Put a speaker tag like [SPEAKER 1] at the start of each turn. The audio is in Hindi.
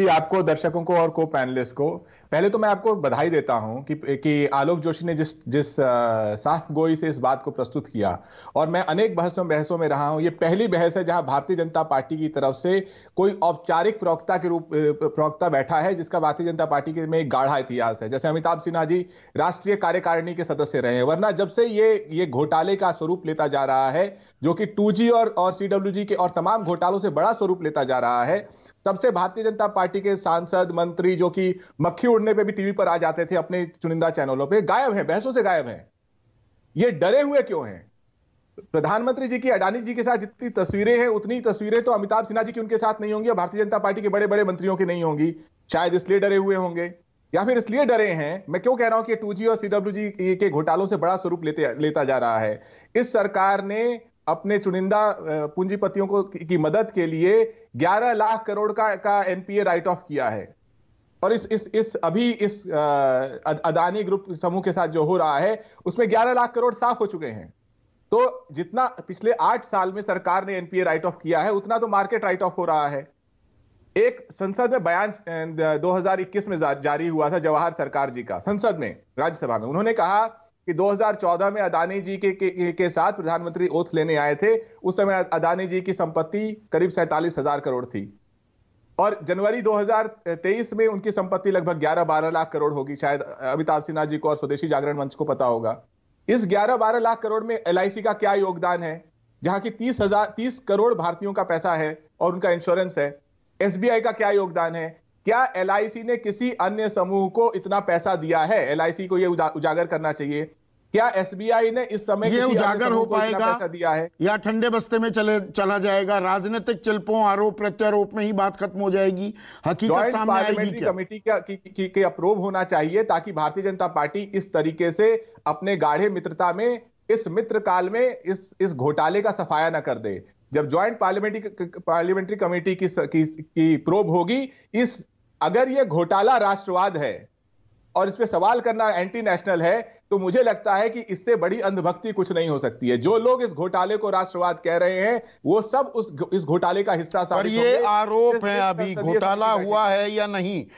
[SPEAKER 1] जी आपको दर्शकों को और को पैनलिस्ट को पहले तो मैं आपको बधाई देता हूं कि कि आलोक जोशी ने जिस जिस साफ गोई से इस बात को प्रस्तुत किया और मैं अनेक बहसों बहसों में रहा हूं ये पहली बहस है जहां भारतीय जनता पार्टी की तरफ से कोई औपचारिक प्रवक्ता के रूप प्रवक्ता बैठा है जिसका भारतीय जनता पार्टी के में एक गाढ़ा इतिहास है जैसे अमिताभ सिन्हा जी राष्ट्रीय कार्यकारिणी के सदस्य रहे हैं वरना जब से ये ये घोटाले का स्वरूप लेता जा रहा है जो कि टू और और सी के और तमाम घोटालों से बड़ा स्वरूप लेता जा रहा है तब से भारतीय जनता पार्टी के सांसद मंत्री जो कि मक्खी उड़ने पे भी टीवी पर आ जाते थे अपने चुनिंदा चैनलों पे गायब हैं बहसों से गायब हैं ये डरे हुए क्यों हैं प्रधानमंत्री जी की अडानी जी के साथ जितनी तस्वीरें हैं उतनी तस्वीरें तो अमिताभ सिन्हा जी की उनके साथ नहीं होंगी और भारतीय जनता पार्टी के बड़े बड़े मंत्रियों की नहीं होंगी शायद इसलिए डरे हुए होंगे या फिर इसलिए डरे हैं मैं क्यों कह रहा हूं कि टू और सीडब्ल्यू के घोटालों से बड़ा स्वरूप लेते लेता जा रहा है इस सरकार ने अपने चुनिंदा पूंजीपतियों को की मदद के लिए 11 लाख करोड़ का का एनपीए राइट ऑफ किया है और इस इस इस अभी इस अदानी ग्रुप समूह के साथ जो हो रहा है उसमें 11 लाख करोड़ साफ हो चुके हैं तो जितना पिछले आठ साल में सरकार ने एनपीए राइट ऑफ किया है उतना तो मार्केट राइट ऑफ हो रहा है एक संसद में बयान 2021 में जारी हुआ था जवाहर सरकार जी का संसद में राज्यसभा में उन्होंने कहा कि 2014 में अदानी जी के के, के साथ प्रधानमंत्री ओथ लेने आए थे उस समय अदानी जी की संपत्ति करीब सैतालीस हजार करोड़ थी और जनवरी 2023 में उनकी संपत्ति लगभग 11-12 लाख करोड़ होगी शायद अमिताभ सिन्हा जी को और स्वदेशी जागरण मंच को पता होगा इस 11-12 लाख करोड़ में एल का क्या योगदान है जहां की तीस हजार तीस करोड़ भारतीयों का पैसा है और उनका इंश्योरेंस है एसबीआई का क्या योगदान है क्या एल ने किसी अन्य समूह को इतना पैसा दिया है एल को यह उजागर करना चाहिए क्या एस ने इस समय ये उजागर हो पाएगा पैसा दिया है या ठंडे बस्ते में चले चला जाएगा राजनीतिक चिल्पों आरोप प्रत्यारोप में ही बात खत्म हो जाएगी हकीकत सामने आएगी क्या? कमेटी का की, की, की, की अप्रूव होना चाहिए ताकि भारतीय जनता पार्टी इस तरीके से अपने गाढ़े मित्रता में इस मित्र काल में इस इस घोटाले का सफाया न कर दे जब ज्वाइंट पार्लियामेंट्री पार्लियामेंट्री कमेटी की, की, की प्रोब होगी इस अगर यह घोटाला राष्ट्रवाद है और इस पर सवाल करना एंटी नेशनल है तो मुझे लगता है कि इससे बड़ी अंधभक्ति कुछ नहीं हो सकती है जो लोग इस घोटाले को राष्ट्रवाद कह रहे हैं वो सब उस इस घोटाले का हिस्सा पर ये आरोप है अभी घोटाला हुआ है या नहीं